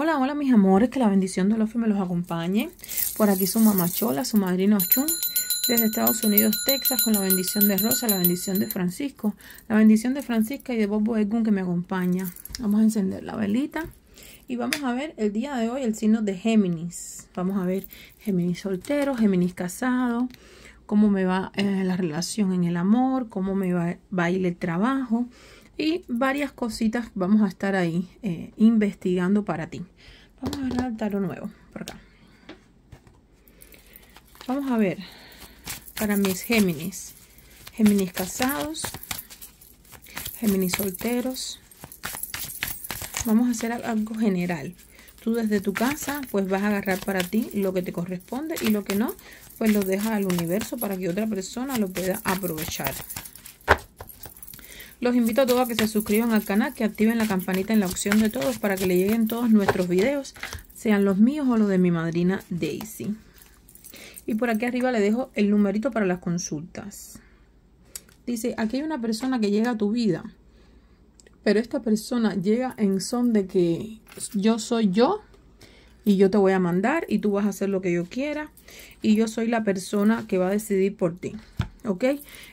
Hola, hola mis amores, que la bendición de los me los acompañe. Por aquí su mamá Chola, su madrina chun desde Estados Unidos, Texas, con la bendición de Rosa, la bendición de Francisco, la bendición de Francisca y de Bobo Egun que me acompaña. Vamos a encender la velita y vamos a ver el día de hoy el signo de Géminis. Vamos a ver Géminis soltero, Géminis casado, cómo me va eh, la relación en el amor, cómo me va, va el trabajo, y varias cositas vamos a estar ahí eh, investigando para ti. Vamos a agarrar nuevo por acá. Vamos a ver para mis Géminis. Géminis casados, Géminis solteros. Vamos a hacer algo general. Tú desde tu casa pues vas a agarrar para ti lo que te corresponde y lo que no pues lo dejas al universo para que otra persona lo pueda aprovechar. Los invito a todos a que se suscriban al canal, que activen la campanita en la opción de todos para que le lleguen todos nuestros videos, sean los míos o los de mi madrina Daisy. Y por aquí arriba le dejo el numerito para las consultas. Dice, aquí hay una persona que llega a tu vida, pero esta persona llega en son de que yo soy yo y yo te voy a mandar y tú vas a hacer lo que yo quiera y yo soy la persona que va a decidir por ti. ¿Ok?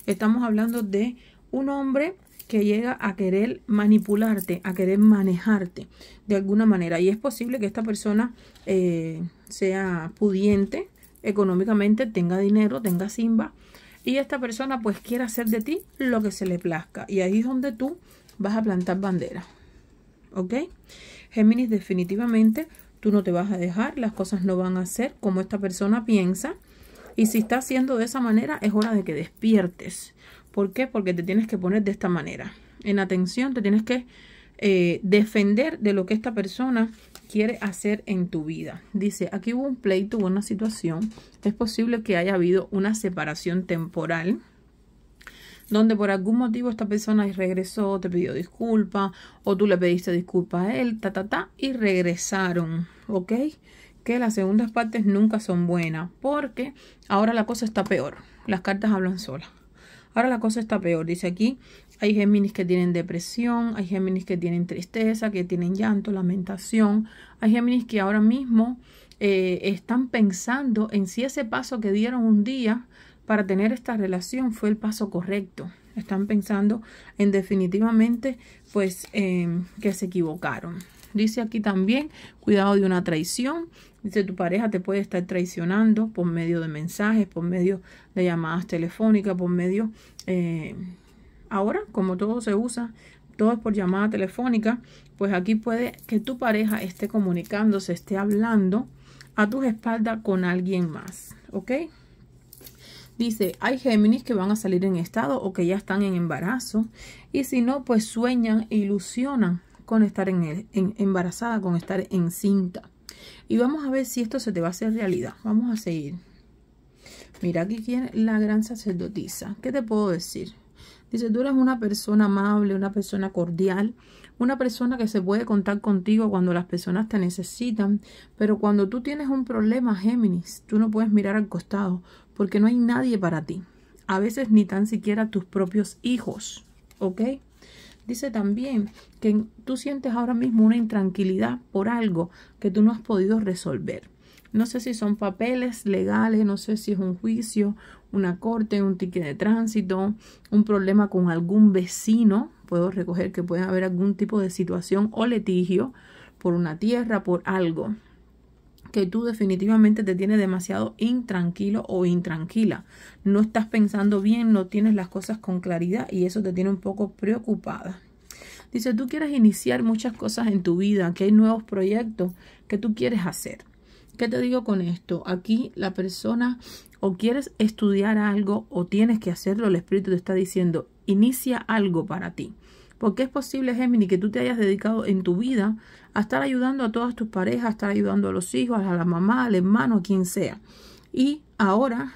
Estamos hablando de un hombre que llega a querer manipularte, a querer manejarte de alguna manera. Y es posible que esta persona eh, sea pudiente económicamente, tenga dinero, tenga simba. Y esta persona pues quiera hacer de ti lo que se le plazca. Y ahí es donde tú vas a plantar bandera. ¿Ok? Géminis, definitivamente tú no te vas a dejar, las cosas no van a ser como esta persona piensa. Y si está haciendo de esa manera, es hora de que despiertes. ¿Por qué? Porque te tienes que poner de esta manera. En atención te tienes que eh, defender de lo que esta persona quiere hacer en tu vida. Dice, aquí hubo un pleito, hubo una situación. Es posible que haya habido una separación temporal donde por algún motivo esta persona regresó, te pidió disculpa. o tú le pediste disculpa a él, ta, ta, ta, y regresaron, ¿ok? Que las segundas partes nunca son buenas porque ahora la cosa está peor. Las cartas hablan solas. Ahora la cosa está peor. Dice aquí, hay Géminis que tienen depresión, hay Géminis que tienen tristeza, que tienen llanto, lamentación. Hay Géminis que ahora mismo eh, están pensando en si ese paso que dieron un día para tener esta relación fue el paso correcto. Están pensando en definitivamente pues em, que se equivocaron. Dice aquí también, cuidado de una traición, Dice, tu pareja te puede estar traicionando por medio de mensajes, por medio de llamadas telefónicas, por medio... Eh, ahora, como todo se usa, todo es por llamada telefónica, pues aquí puede que tu pareja esté comunicándose, esté hablando a tus espaldas con alguien más, ¿ok? Dice, hay Géminis que van a salir en estado o que ya están en embarazo y si no, pues sueñan e ilusionan con estar en embarazada, con estar encinta. Y vamos a ver si esto se te va a hacer realidad. Vamos a seguir. Mira aquí quién la gran sacerdotisa. ¿Qué te puedo decir? Dice, tú eres una persona amable, una persona cordial, una persona que se puede contar contigo cuando las personas te necesitan, pero cuando tú tienes un problema, Géminis, tú no puedes mirar al costado porque no hay nadie para ti. A veces ni tan siquiera tus propios hijos, ¿ok? Dice también que tú sientes ahora mismo una intranquilidad por algo que tú no has podido resolver. No sé si son papeles legales, no sé si es un juicio, una corte, un ticket de tránsito, un problema con algún vecino. Puedo recoger que puede haber algún tipo de situación o litigio por una tierra, por algo que tú definitivamente te tienes demasiado intranquilo o intranquila. No estás pensando bien, no tienes las cosas con claridad y eso te tiene un poco preocupada. Dice, tú quieres iniciar muchas cosas en tu vida, que hay nuevos proyectos que tú quieres hacer. ¿Qué te digo con esto? Aquí la persona o quieres estudiar algo o tienes que hacerlo, el Espíritu te está diciendo, inicia algo para ti. Porque es posible, Gemini, que tú te hayas dedicado en tu vida a estar ayudando a todas tus parejas, a estar ayudando a los hijos, a la mamá, al hermano, a quien sea. Y ahora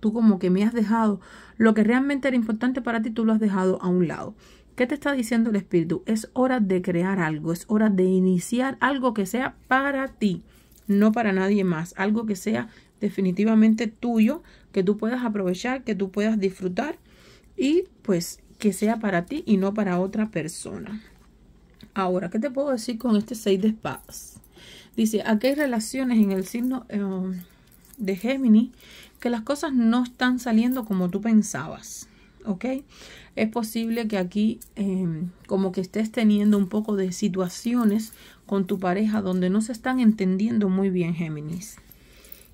tú como que me has dejado lo que realmente era importante para ti, tú lo has dejado a un lado. ¿Qué te está diciendo el espíritu? Es hora de crear algo, es hora de iniciar algo que sea para ti, no para nadie más, algo que sea definitivamente tuyo, que tú puedas aprovechar, que tú puedas disfrutar y pues que sea para ti y no para otra persona. Ahora, ¿qué te puedo decir con este 6 de espadas? Dice, aquí hay relaciones en el signo eh, de Géminis que las cosas no están saliendo como tú pensabas, ¿ok? Es posible que aquí eh, como que estés teniendo un poco de situaciones con tu pareja donde no se están entendiendo muy bien Géminis.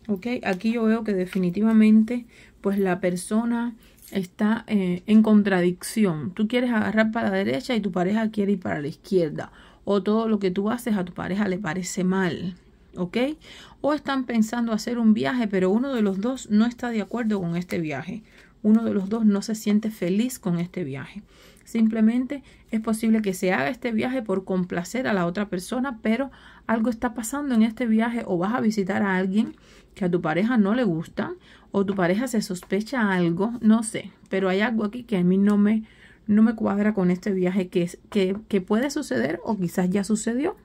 ¿Ok? Aquí yo veo que definitivamente pues la persona está eh, en contradicción. Tú quieres agarrar para la derecha y tu pareja quiere ir para la izquierda. O todo lo que tú haces a tu pareja le parece mal. ¿Ok? O están pensando hacer un viaje, pero uno de los dos no está de acuerdo con este viaje. Uno de los dos no se siente feliz con este viaje. Simplemente es posible que se haga este viaje por complacer a la otra persona, pero algo está pasando en este viaje o vas a visitar a alguien que a tu pareja no le gusta o tu pareja se sospecha algo, no sé, pero hay algo aquí que a mí no me, no me cuadra con este viaje que, que, que puede suceder o quizás ya sucedió.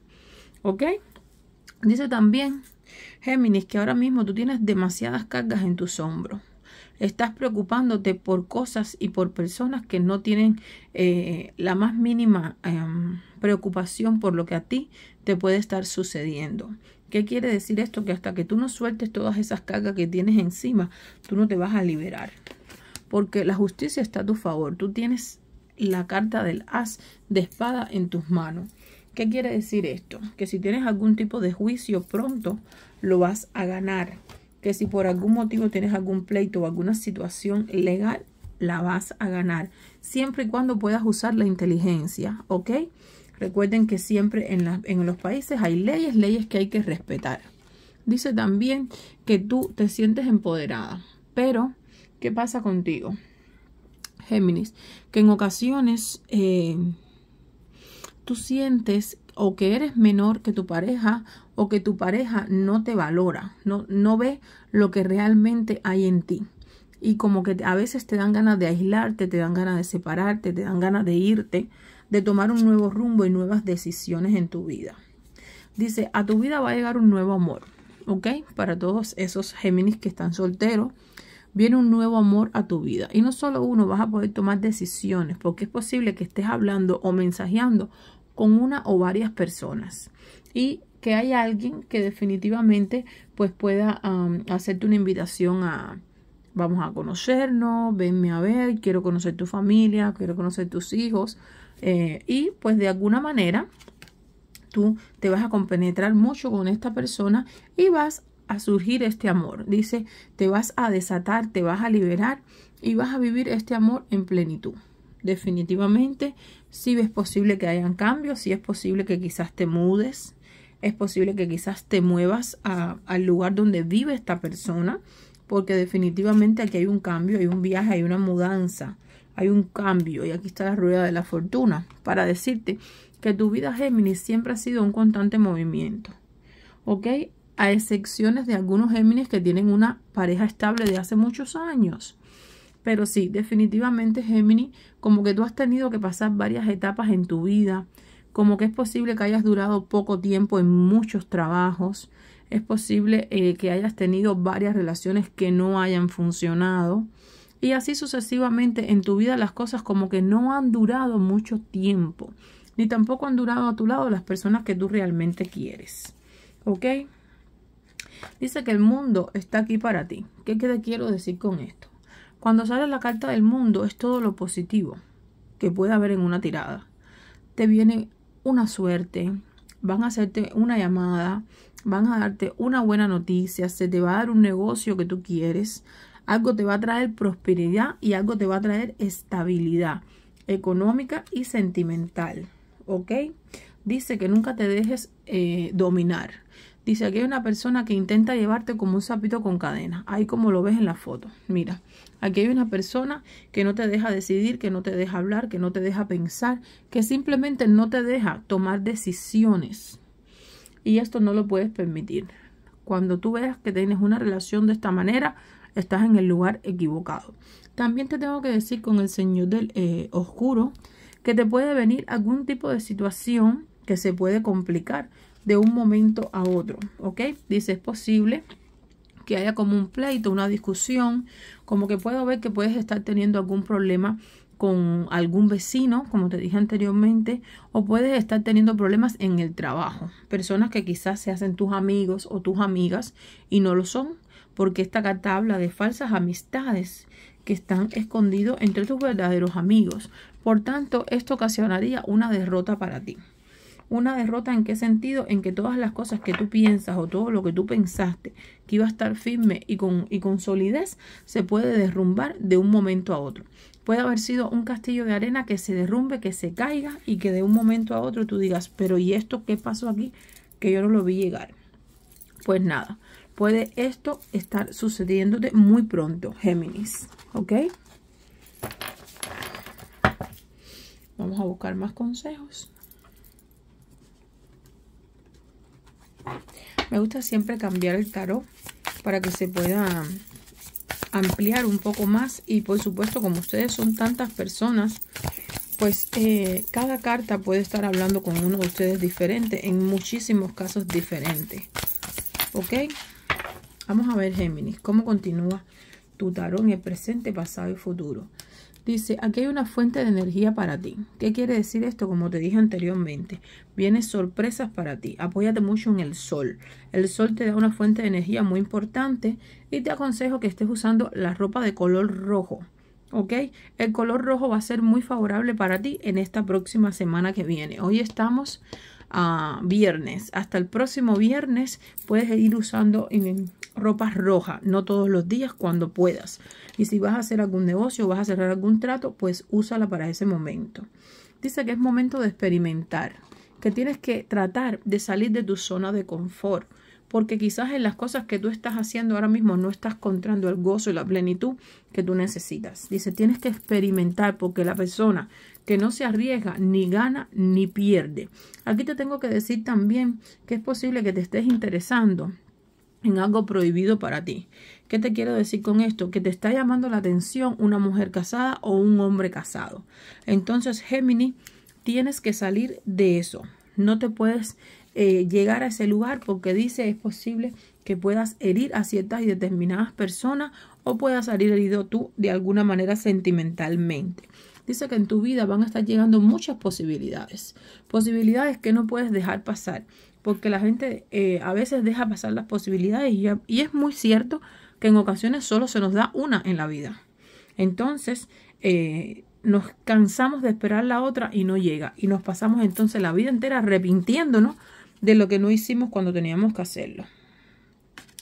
¿Ok? Dice también Géminis que ahora mismo tú tienes demasiadas cargas en tus hombros. Estás preocupándote por cosas y por personas que no tienen eh, la más mínima em, preocupación por lo que a ti te puede estar sucediendo. ¿Qué quiere decir esto? Que hasta que tú no sueltes todas esas cargas que tienes encima, tú no te vas a liberar. Porque la justicia está a tu favor. Tú tienes la carta del as de espada en tus manos. ¿Qué quiere decir esto? Que si tienes algún tipo de juicio pronto, lo vas a ganar. Que si por algún motivo tienes algún pleito o alguna situación legal, la vas a ganar. Siempre y cuando puedas usar la inteligencia, ¿ok? Recuerden que siempre en, los países hay leyes, leyes que hay que respetar. Dice también que tú te sientes empoderada, pero ¿qué pasa contigo? Géminis, que en ocasiones eh, tú sientes o que eres menor que tu pareja o que tu pareja no te valora, no, no ve lo que realmente hay en ti. Y como que a veces te dan ganas de aislarte, te dan ganas de separarte, te dan ganas de irte de tomar un nuevo rumbo y nuevas decisiones en tu vida. Dice, a tu vida va a llegar un nuevo amor, ¿ok? Para todos esos Géminis que están solteros, viene un nuevo amor a tu vida. Y no solo uno, vas a poder tomar decisiones, porque es posible que estés hablando o mensajeando con una o varias personas. Y que hay alguien que definitivamente pues pueda hacerte una invitación a vamos a conocernos, venme a ver, quiero conocer tu familia, quiero conocer tus hijos, eh, y pues de alguna manera tú te vas a compenetrar mucho con esta persona y vas a surgir este amor. Dice, te vas a desatar, te vas a liberar y vas a vivir este amor en plenitud. Definitivamente, si sí es posible que hayan cambios, si sí es posible que quizás te mudes, es posible que quizás te muevas al lugar donde vive esta persona, porque definitivamente aquí hay un cambio, hay un viaje, hay una mudanza hay un cambio y aquí está la rueda de la fortuna para decirte que tu vida Géminis siempre ha sido un constante movimiento, ¿ok? A excepciones de algunos Géminis que tienen una pareja estable de hace muchos años. Pero sí, definitivamente Géminis, como que tú has tenido que pasar varias etapas en tu vida, como que es posible que hayas durado poco tiempo en muchos trabajos, es posible eh, que hayas tenido varias relaciones que no hayan funcionado, y así sucesivamente en tu vida las cosas como que no han durado mucho tiempo, ni tampoco han durado a tu lado las personas que tú realmente quieres. ¿Ok? Dice que el mundo está aquí para ti. ¿Qué, te quiero decir con esto? Cuando sale la carta del mundo es todo lo positivo que puede haber en una tirada. Te viene una suerte, van a hacerte una llamada, van a darte una buena noticia, se te va a dar un negocio que tú quieres, algo te va a traer prosperidad y algo te va a traer estabilidad económica y sentimental. ¿Ok? Dice que nunca te dejes eh, dominar. Dice que hay una persona que intenta llevarte como un sapito con cadena. Ahí como lo ves en la foto. Mira, aquí hay una persona que no te deja decidir, que no te deja hablar, que no te deja pensar, que simplemente no te deja tomar decisiones. Y esto no lo puedes permitir. Cuando tú veas que tienes una relación de esta manera, estás en el lugar equivocado. También te tengo que decir con el señor del eh, oscuro que te puede venir algún tipo de situación que se puede complicar de un momento a otro, ¿ok? Dice, es posible que haya como un pleito, una discusión, como que puedo ver que puedes estar teniendo algún problema con algún vecino, como te dije anteriormente, o puedes estar teniendo problemas en el trabajo. Personas que quizás se hacen tus amigos o tus amigas y no lo son, porque esta carta habla de falsas amistades que están escondidos entre tus verdaderos amigos. Por tanto, esto ocasionaría una derrota para ti. Una derrota en qué sentido? En que todas las cosas que tú piensas o todo lo que tú pensaste que iba a estar firme y con, y con solidez se puede derrumbar de un momento a otro. Puede haber sido un castillo de arena que se derrumbe, que se caiga y que de un momento a otro tú digas, pero ¿y esto qué pasó aquí? Que yo no lo vi llegar. Pues nada, puede esto estar sucediéndote muy pronto, Géminis, ¿ok? Vamos a buscar más consejos. Me gusta siempre cambiar el tarot para que se pueda ampliar un poco más y por supuesto como ustedes son tantas personas pues eh, cada carta puede estar hablando con uno de ustedes diferente en muchísimos casos diferentes ok Vamos a ver, Géminis, cómo continúa tu tarón en el presente, pasado y futuro. Dice, aquí hay una fuente de energía para ti. ¿Qué quiere decir esto? Como te dije anteriormente, vienen sorpresas para ti. Apóyate mucho en el sol. El sol te da una fuente de energía muy importante y te aconsejo que estés usando la ropa de color rojo. ¿Ok? El color rojo va a ser muy favorable para ti en esta próxima semana que viene. Hoy estamos a ah, viernes. Hasta el próximo viernes puedes ir usando en Ropas roja, no todos los días, cuando puedas. Y si vas a hacer algún negocio, vas a cerrar algún trato, pues úsala para ese momento. Dice que es momento de experimentar, que tienes que tratar de salir de tu zona de confort, porque quizás en las cosas que tú estás haciendo ahora mismo no estás encontrando el gozo y la plenitud que tú necesitas. Dice, tienes que experimentar porque la persona que no se arriesga ni gana ni pierde. Aquí te tengo que decir también que es posible que te estés interesando en algo prohibido para ti. ¿Qué te quiero decir con esto? Que te está llamando la atención una mujer casada o un hombre casado. Entonces, Géminis, tienes que salir de eso. No te puedes eh, llegar a ese lugar porque dice es posible que puedas herir a ciertas y determinadas personas o puedas salir herido tú de alguna manera sentimentalmente. Dice que en tu vida van a estar llegando muchas posibilidades, posibilidades que no puedes dejar pasar, porque la gente eh, a veces deja pasar las posibilidades y, es muy cierto que en ocasiones solo se nos da una en la vida. Entonces, eh, nos cansamos de esperar la otra y no llega. Y nos pasamos entonces la vida entera arrepintiéndonos de lo que no hicimos cuando teníamos que hacerlo.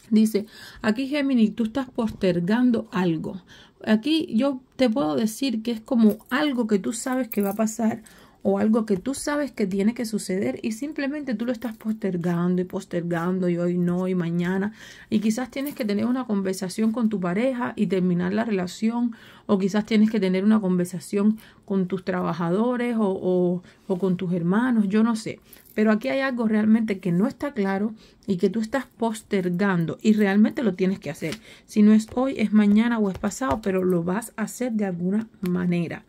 Dice, aquí Gemini, tú estás postergando algo. Aquí yo te puedo decir que es como algo que tú sabes que va a pasar o algo que tú sabes que tiene que suceder y simplemente tú lo estás postergando y postergando y hoy no y mañana y quizás tienes que tener una conversación con tu pareja y terminar la relación o quizás tienes que tener una conversación con tus trabajadores o, o, o con tus hermanos, yo no sé. Pero aquí hay algo realmente que no está claro y que tú estás postergando y realmente lo tienes que hacer. Si no es hoy, es mañana o es pasado, pero lo vas a hacer de alguna manera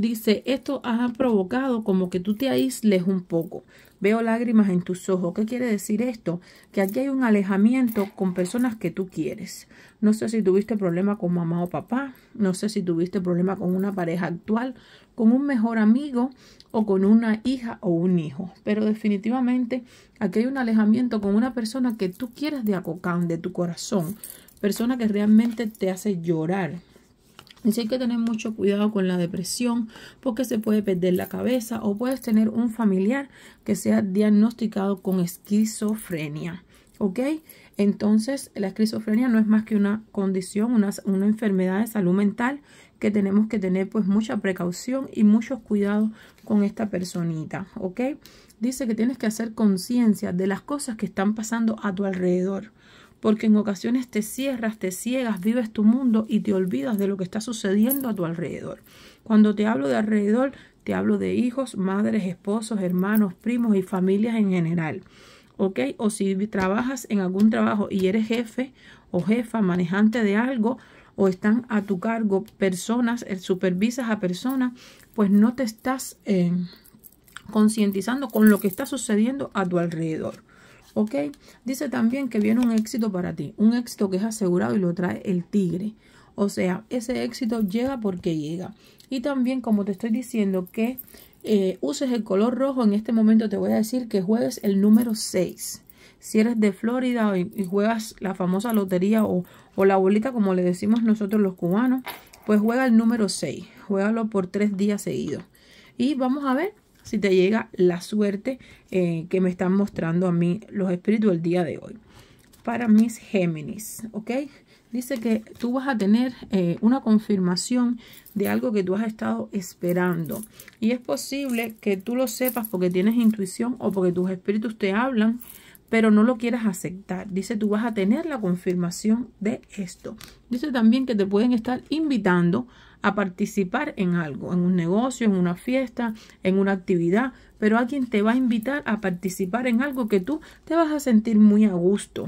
dice, esto ha provocado como que tú te aísles un poco. Veo lágrimas en tus ojos. ¿Qué quiere decir esto? Que aquí hay un alejamiento con personas que tú quieres. No sé si tuviste problema con mamá o papá, no sé si tuviste problema con una pareja actual, con un mejor amigo o con una hija o un hijo. Pero definitivamente aquí hay un alejamiento con una persona que tú quieres de acocán, de tu corazón. Persona que realmente te hace llorar, Así hay que tener mucho cuidado con la depresión porque se puede perder la cabeza o puedes tener un familiar que sea diagnosticado con esquizofrenia. ¿Ok? Entonces, la esquizofrenia no es más que una condición, una, una enfermedad de salud mental que tenemos que tener pues mucha precaución y muchos cuidados con esta personita. ¿Ok? Dice que tienes que hacer conciencia de las cosas que están pasando a tu alrededor porque en ocasiones te cierras, te ciegas, vives tu mundo y te olvidas de lo que está sucediendo a tu alrededor. Cuando te hablo de alrededor, te hablo de hijos, madres, esposos, hermanos, primos y familias en general. ¿Ok? O si trabajas en algún trabajo y eres jefe o jefa, manejante de algo, o están a tu cargo personas, eh, supervisas a personas, pues no te estás eh, concientizando con lo que está sucediendo a tu alrededor. ¿Ok? Dice también que viene un éxito para ti, un éxito que es asegurado y lo trae el tigre. O sea, ese éxito llega porque llega. Y también, como te estoy diciendo, que eh, uses el color rojo, en este momento te voy a decir que juegues el número 6. Si eres de Florida y, juegas la famosa lotería o, o la bolita, como le decimos nosotros los cubanos, pues juega el número 6. Juégalo por tres días seguidos. Y vamos a ver si te llega la suerte eh, que me están mostrando a mí los espíritus el día de hoy. Para mis Géminis, ¿ok? Dice que tú vas a tener eh, una confirmación de algo que tú has estado esperando. Y es posible que tú lo sepas porque tienes intuición o porque tus espíritus te hablan, pero no lo quieras aceptar. Dice, tú vas a tener la confirmación de esto. Dice también que te pueden estar invitando a participar en algo, en un negocio, en una fiesta, en una actividad, pero alguien te va a invitar a participar en algo que tú te vas a sentir muy a gusto.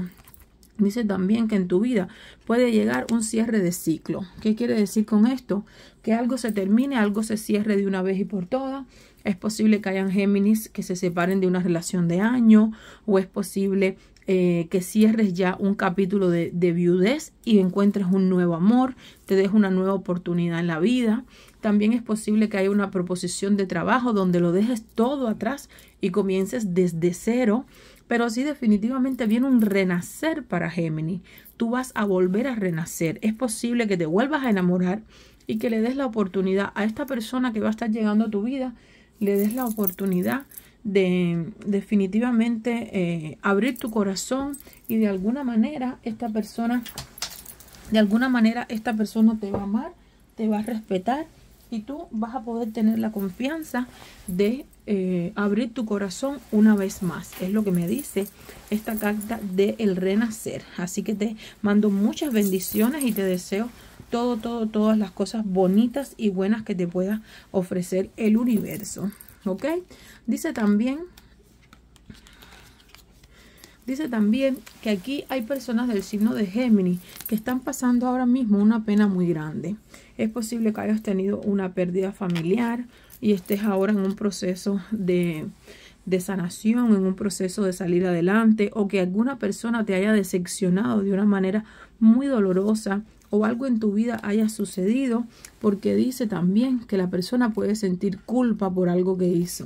Dice también que en tu vida puede llegar un cierre de ciclo. ¿Qué quiere decir con esto? Que algo se termine, algo se cierre de una vez y por todas. Es posible que hayan Géminis que se separen de una relación de año o es posible eh, que cierres ya un capítulo de, de viudez y encuentres un nuevo amor, te des una nueva oportunidad en la vida. También es posible que haya una proposición de trabajo donde lo dejes todo atrás y comiences desde cero. Pero sí definitivamente viene un renacer para Géminis. Tú vas a volver a renacer. Es posible que te vuelvas a enamorar y que le des la oportunidad a esta persona que va a estar llegando a tu vida, le des la oportunidad de definitivamente eh, abrir tu corazón y de alguna manera esta persona, de alguna manera esta persona te va a amar, te va a respetar y tú vas a poder tener la confianza de eh, abrir tu corazón una vez más. Es lo que me dice esta carta de El Renacer. Así que te mando muchas bendiciones y te deseo todo, todo, todas las cosas bonitas y buenas que te pueda ofrecer el universo. ¿ok? Dice también, dice también que aquí hay personas del signo de Géminis que están pasando ahora mismo una pena muy grande. Es posible que hayas tenido una pérdida familiar y estés ahora en un proceso de, de sanación, en un proceso de salir adelante o que alguna persona te haya decepcionado de una manera muy dolorosa o algo en tu vida haya sucedido, porque dice también que la persona puede sentir culpa por algo que hizo.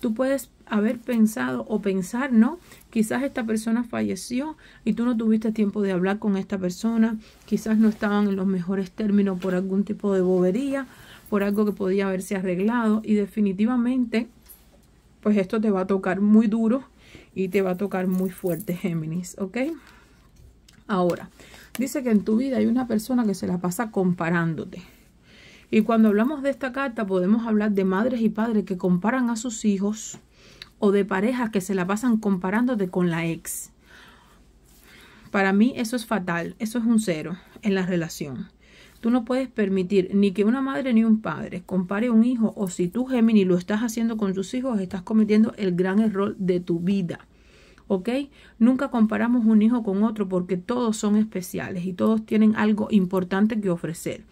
Tú puedes haber pensado o pensar, ¿no? Quizás esta persona falleció y tú no tuviste tiempo de hablar con esta persona, quizás no estaban en los mejores términos por algún tipo de bobería, por algo que podía haberse arreglado y definitivamente, pues esto te va a tocar muy duro y te va a tocar muy fuerte, Géminis, ¿ok? Ahora, Dice que en tu vida hay una persona que se la pasa comparándote. Y cuando hablamos de esta carta podemos hablar de madres y padres que comparan a sus hijos o de parejas que se la pasan comparándote con la ex. Para mí eso es fatal, eso es un cero en la relación. Tú no puedes permitir ni que una madre ni un padre compare a un hijo o si tú, Gemini, lo estás haciendo con tus hijos, estás cometiendo el gran error de tu vida. ¿ok? Nunca comparamos un hijo con otro porque todos son especiales y todos tienen algo importante que ofrecer.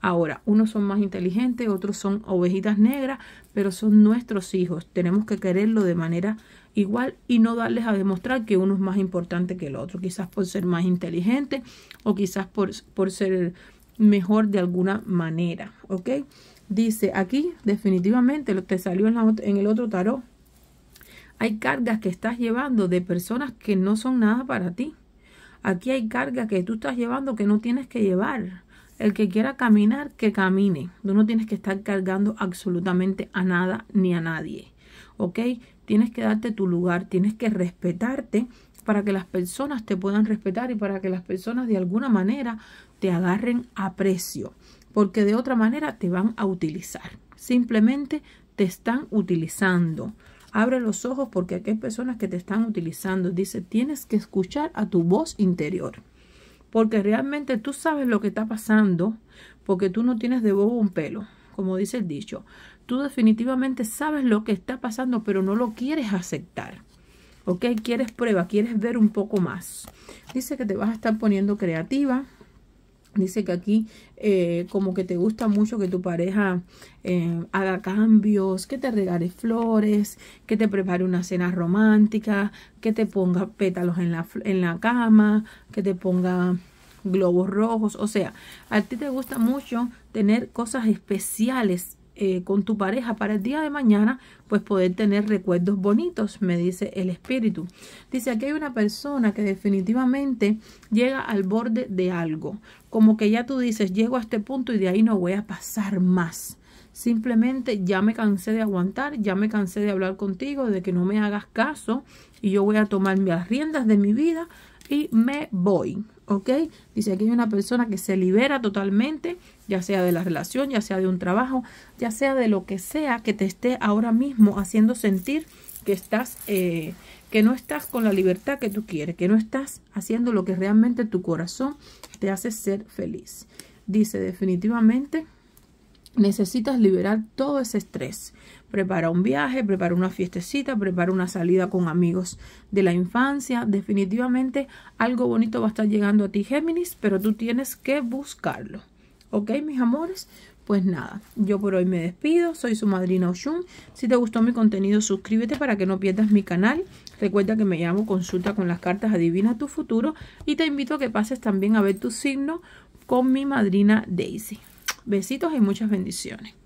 Ahora, unos son más inteligentes, otros son ovejitas negras, pero son nuestros hijos. Tenemos que quererlo de manera igual y no darles a demostrar que uno es más importante que el otro, quizás por ser más inteligente o quizás por, ser mejor de alguna manera, ¿ok? Dice aquí, definitivamente, lo que salió en el otro tarot, hay cargas que estás llevando de personas que no son nada para ti. Aquí hay cargas que tú estás llevando que no tienes que llevar. El que quiera caminar, que camine. Tú no tienes que estar cargando absolutamente a nada ni a nadie. ¿Ok? Tienes que darte tu lugar, tienes que respetarte para que las personas te puedan respetar y para que las personas de alguna manera te agarren a precio. Porque de otra manera te van a utilizar. Simplemente te están utilizando. Abre los ojos porque aquí hay personas que te están utilizando. Dice, tienes que escuchar a tu voz interior. Porque realmente tú sabes lo que está pasando porque tú no tienes de bobo un pelo, como dice el dicho. Tú definitivamente sabes lo que está pasando, pero no lo quieres aceptar. ¿Ok? Quieres prueba, quieres ver un poco más. Dice que te vas a estar poniendo creativa, Dice que aquí eh, como que te gusta mucho que tu pareja eh, haga cambios, que te regale flores, que te prepare una cena romántica, que te ponga pétalos en la, en la cama, que te ponga globos rojos. O sea, a ti te gusta mucho tener cosas especiales eh, con tu pareja para el día de mañana, pues poder tener recuerdos bonitos, me dice el espíritu. Dice, aquí hay una persona que definitivamente llega al borde de algo, como que ya tú dices, llego a este punto y de ahí no voy a pasar más. Simplemente ya me cansé de aguantar, ya me cansé de hablar contigo, de que no me hagas caso y yo voy a tomar las riendas de mi vida y me voy. ¿ok? Dice aquí hay una persona que se libera totalmente, ya sea de la relación, ya sea de un trabajo, ya sea de lo que sea que te esté ahora mismo haciendo sentir que estás, eh, que no estás con la libertad que tú quieres, que no estás haciendo lo que realmente tu corazón te hace ser feliz. Dice definitivamente necesitas liberar todo ese estrés prepara un viaje, prepara una fiestecita, prepara una salida con amigos de la infancia. Definitivamente algo bonito va a estar llegando a ti, Géminis, pero tú tienes que buscarlo. ¿Ok, mis amores? Pues nada, yo por hoy me despido, soy su madrina Oshun. Si te gustó mi contenido, suscríbete para que no pierdas mi canal. Recuerda que me llamo Consulta con las cartas Adivina tu futuro y te invito a que pases también a ver tu signo con mi madrina Daisy. Besitos y muchas bendiciones.